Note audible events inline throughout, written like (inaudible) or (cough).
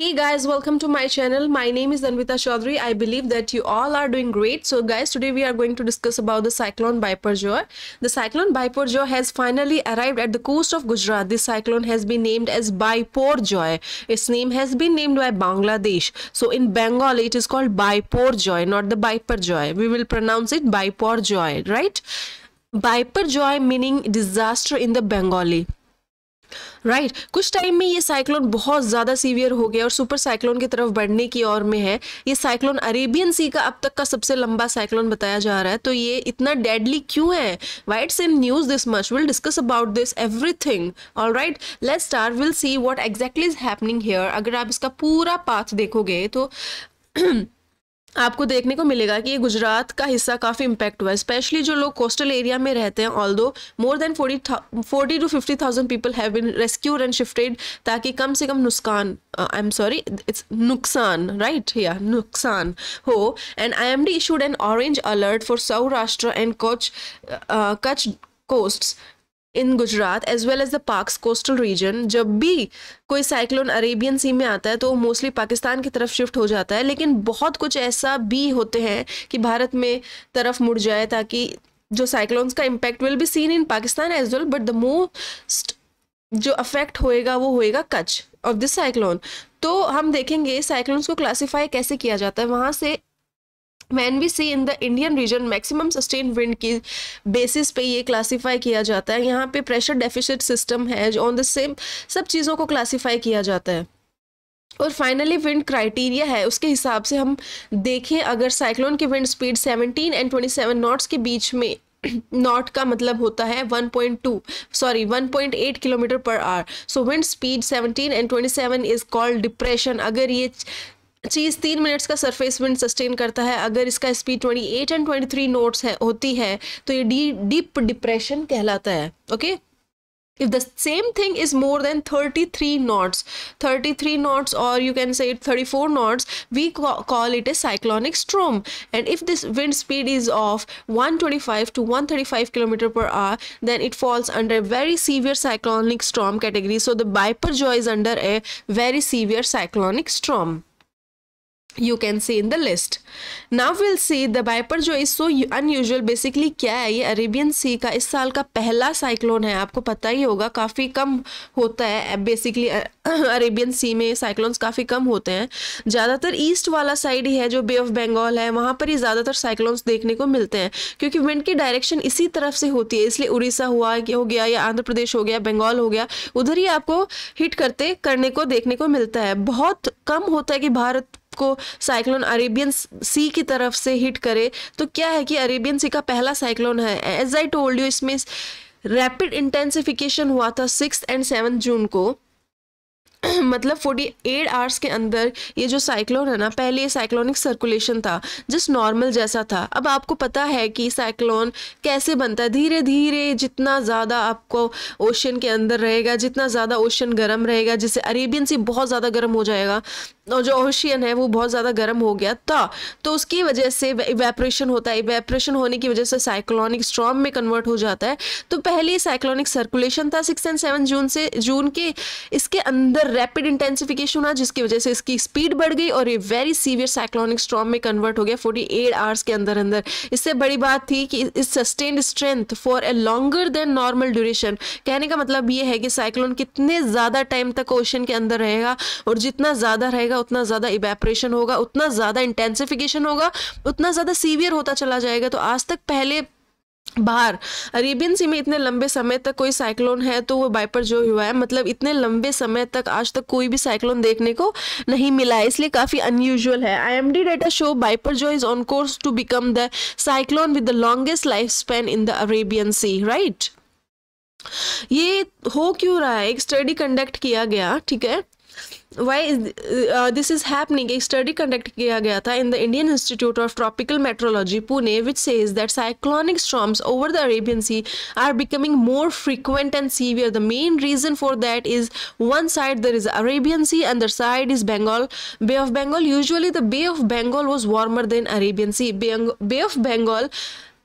Hey guys, welcome to my channel. My name is Anvita Chaudhary. I believe that you all are doing great. So guys, today we are going to discuss about the cyclone Biparjoy. The cyclone Biparjoy has finally arrived at the coast of Gujarat. This cyclone has been named as Biparjoy. Its name has been named by Bangladesh. So in Bengal, it is called Biparjoy, not the Biparjoy. We will pronounce it Biparjoy, right? Biparjoy meaning disaster in the Bengali. Right right. कुछ time में ये cyclone बहुत ज़्यादा severe हो गया और super cyclone की तरफ बढ़ने की ओर में है ये साइक्लोन अरेबियन सी का अब तक का सबसे लंबा साइक्लोन बताया जा रहा है तो ये इतना डेडली क्यों है whites in news this much will discuss about this everything all right let start will see what exactly is happening here अगर आप इसका पूरा पाथ देखोगे तो (clears throat) आपको देखने को मिलेगा कि ये गुजरात का हिस्सा काफ़ी इम्पैक्ट हुआ है स्पेशली जो लोग कोस्टल एरिया में रहते हैं although more than forty forty two fifty thousand people have been rescued and shifted ताकि कम से कम नुकसान आई एम सॉरी इट्स नुकसान राइट या नुकसान हो and I M D issued an orange alert for Saurashtra and Kutch Kutch coast in Gujarat as well as the Pak's coastal region जब भी कोई साइक्लोन अरेबियन सी में आता है तो वो मोस्टली पाकिस्तान की तरफ शिफ्ट हो जाता है लेकिन बहुत कुछ ऐसा भी होते हैं कि भारत में तरफ मुड़ जाए ताकि जो साइक्लोन्स का impact will be seen in Pakistan as well but the most जो अफेक्ट होएगा वो होएगा कच्छ ऑफ दिस साइक्लोन तो हम देखेंगे साइक्लोन्स को क्लासीफाई कैसे किया जाता है वहाँ से when we see in the Indian region maximum sustain wind की बेसिस पे ये क्लासीफाई किया जाता है यहाँ पे प्रेशर डेफिसिट सिस्टम है जो ऑन द सेम सब चीज़ों को क्लासीफाई किया जाता है और फाइनली विंड क्राइटेरिया है उसके हिसाब से हम देखें अगर साइक्लोन की विंड स्पीड 17 एंड 27 नॉट्स के बीच में नॉट (clears throat) का मतलब होता है 1.2 sorry 1.8 kilometre per hour so wind speed 17 and 27 is called depression अगर ये चीज तीन मिनट्स का सरफेस विंड सस्टेन करता है अगर इसका speed twenty eight and twenty three knots है होती है तो ये डी डीप डिप्रेशन कहलाता है okay if the same thing is more than thirty three knots thirty three knots और you can say it thirty four knots we call it a cyclonic storm and if this wind speed is of one twenty five to one thirty five kilometre per hour then it falls under very severe cyclonic storm category so the Biparjoy is under a very severe cyclonic storm you can see in the list now will see the Biparjoy जो इस सो unusual basically क्या है ये Arabian सी का इस साल का पहला साइक्लोन है आपको पता ही होगा काफ़ी कम होता है बेसिकली अरेबियन सी में साइक्लोन्स काफ़ी कम होते हैं ज़्यादातर ईस्ट वाला साइड ही है जो बे ऑफ बंगाल है वहाँ पर ही ज़्यादातर साइक्लोन्स देखने को मिलते हैं क्योंकि विंड की डायरेक्शन इसी तरफ से होती है इसलिए उड़ीसा हुआ हो गया या आंध्र प्रदेश हो गया बंगाल हो गया उधर ही आपको हिट करते करने को देखने को मिलता है बहुत कम होता है कि भारत को साइक्लोन अरेबियन सी की तरफ से हिट करे तो क्या है कि अरेबियन सी का पहला साइक्लोन है एज आई टोल्ड यू इसमें रैपिड इंटेंसिफिकेशन हुआ था सिक्स एंड सेवन जून को (clears throat) मतलब 48 आवर्स के अंदर ये जो साइक्लोन है ना पहले ये साइक्लोनिक सर्कुलेशन था जस्ट नॉर्मल जैसा था अब आपको पता है कि साइक्लोन कैसे बनता है धीरे धीरे जितना ज़्यादा आपको ओशन के अंदर रहेगा जितना ज़्यादा ओशन गर्म रहेगा जिससे अरेबियन सी बहुत ज़्यादा गर्म हो जाएगा और जो ओशियन है वो बहुत ज़्यादा गर्म हो गया था तो उसकी वजह से इवेपरेशन होता है इवेप्रेशन होने की वजह से साइक्लोनिक स्ट्रॉम में कन्वर्ट हो जाता है तो पहले साइक्लोनिक सर्कुलेशन था सिक्स एंड सेवन जून से जून के इसके अंदर रैपिड इंटेंसिफिकेशन हुआ जिसकी वजह से इसकी स्पीड बढ़ गई और ये वेरी सीवियर साइक्लोनिक स्ट्रॉम में कन्वर्ट हो गया फोर्टी एट आवर्स के अंदर अंदर इससे बड़ी बात थी कि इस sustain strength for a longer than normal duration कहने का मतलब ये है कि साइक्लोन कितने ज़्यादा टाइम तक ओशन के अंदर रहेगा और जितना ज़्यादा रहेगा उतना ज़्यादा इवेपरेशन होगा उतना ज़्यादा इंटेंसिफिकेशन होगा उतना ज़्यादा सीवियर होता चला जाएगा तो आज तक पहले बाहर अरेबियन सी में इतने लंबे समय तक कोई साइक्लोन है तो वो बाइपर जो हुआ है मतलब इतने लंबे समय तक आज तक कोई भी साइक्लोन देखने को नहीं मिला है इसलिए काफ़ी अनयूजुअल है I M D data show Biparjoy is on course to become the cyclone with the longest life span in the Arabian sea right ये हो क्यों रहा है एक स्टडी कंडक्ट किया गया ठीक है why uh, this is happening a study conducted in the indian institute of tropical meteorology pune which says that cyclonic storms over the arabian sea are becoming more frequent and severe the main reason for that is one side there is arabian sea and the side is bengal bay of bengal usually the bay of bengal was warmer than arabian sea bay of bengal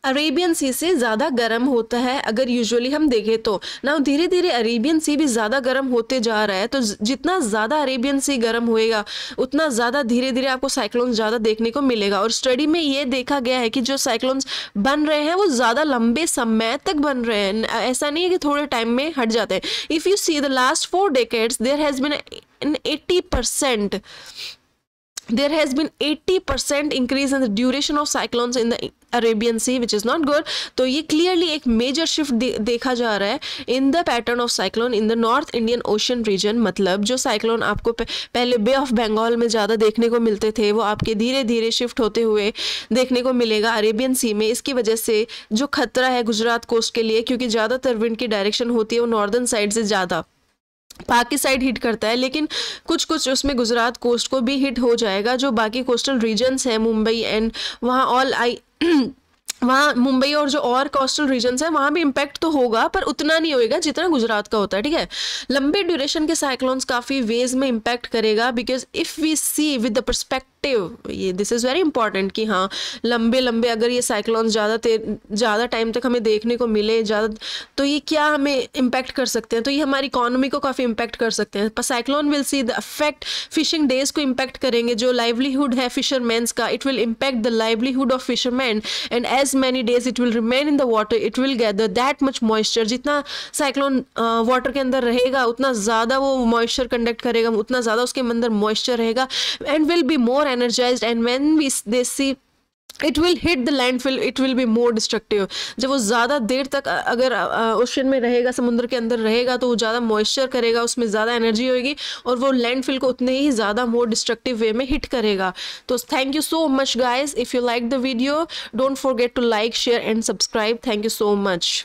Arabian sea से ज़्यादा गर्म होता है अगर usually हम देखें तो ना धीरे धीरे अरेबियन सी भी ज़्यादा गर्म होते जा रहा है तो जितना ज़्यादा अरेबियन सी गर्म होएगा उतना ज़्यादा धीरे धीरे आपको साइक्लोन्स ज़्यादा देखने को मिलेगा और स्टडी में ये देखा गया है कि जो साइक्लोन्स बन रहे हैं वो ज़्यादा लंबे समय तक बन रहे हैं ऐसा नहीं है कि थोड़े टाइम में हट जाते हैं if you see the last four decades there has been eighty percent there has been 80% increase in the duration of cyclones in the Arabian sea which is not good तो ये क्लियरली एक major shift दे, देखा जा रहा है in the pattern of cyclone in the north Indian ocean region मतलब जो cyclone आपको पहले बे ऑफ बंगाल में ज़्यादा देखने को मिलते थे वो आपके धीरे धीरे शिफ्ट होते हुए देखने को मिलेगा अरेबियन सी में इसकी वजह से जो खतरा है गुजरात कोस्ट के लिए क्योंकि ज़्यादातर विंड की डायरेक्शन होती है वो नॉर्दर्न साइड से ज़्यादा पाक की साइड हिट करता है लेकिन कुछ कुछ उसमें गुजरात कोस्ट को भी हिट हो जाएगा जो बाकी कोस्टल रीजन्स हैं मुंबई एंड वहाँ ऑल आई (clears throat) वहाँ मुंबई और जो और कोस्टल रीजन्स हैं वहाँ भी इम्पैक्ट तो होगा पर उतना नहीं होएगा जितना गुजरात का होता है ठीक है लंबे ड्यूरेशन के साइक्लोन्स काफ़ी वेज में इम्पैक्ट करेगा because if we see with the perspective ये दिस इज़ वेरी इंपॉर्टेंट कि हाँ लंबे लंबे अगर ये साइक्लोन्स ज़्यादा ज़्यादा टाइम तक हमें देखने को मिले ज़्यादा तो ये क्या हमें इम्पैक्ट कर सकते हैं तो ये हमारी इकोनॉमी को काफ़ी इम्पैक्ट कर सकते हैं पर cyclone will see the affect fishing days को इम्पैक्ट करेंगे जो लाइवलीहुड है फिशरमैन का it will impact the livelihood of fisherman and as many days it will remain in the water it will gather that much moisture जितना cyclone water के अंदर रहेगा उतना ज़्यादा वो मॉइस्चर कंडक्ट करेगा उतना ज़्यादा उसके अंदर मॉइस्चर रहेगा and will be more energize and when we they see it will hit the landfall it will be more destructive जब वो ज़्यादा देर तक अगर ओशन में रहेगा समुद्र के अंदर रहेगा तो वो ज़्यादा मॉइस्चर करेगा उसमें ज़्यादा एनर्जी होगी और वो लैंड फिल को उतने ही ज़्यादा मोर डिस्ट्रक्टिव वे में हिट करेगा तो thank you so much guys if you like the video don't forget to like share and subscribe thank you so much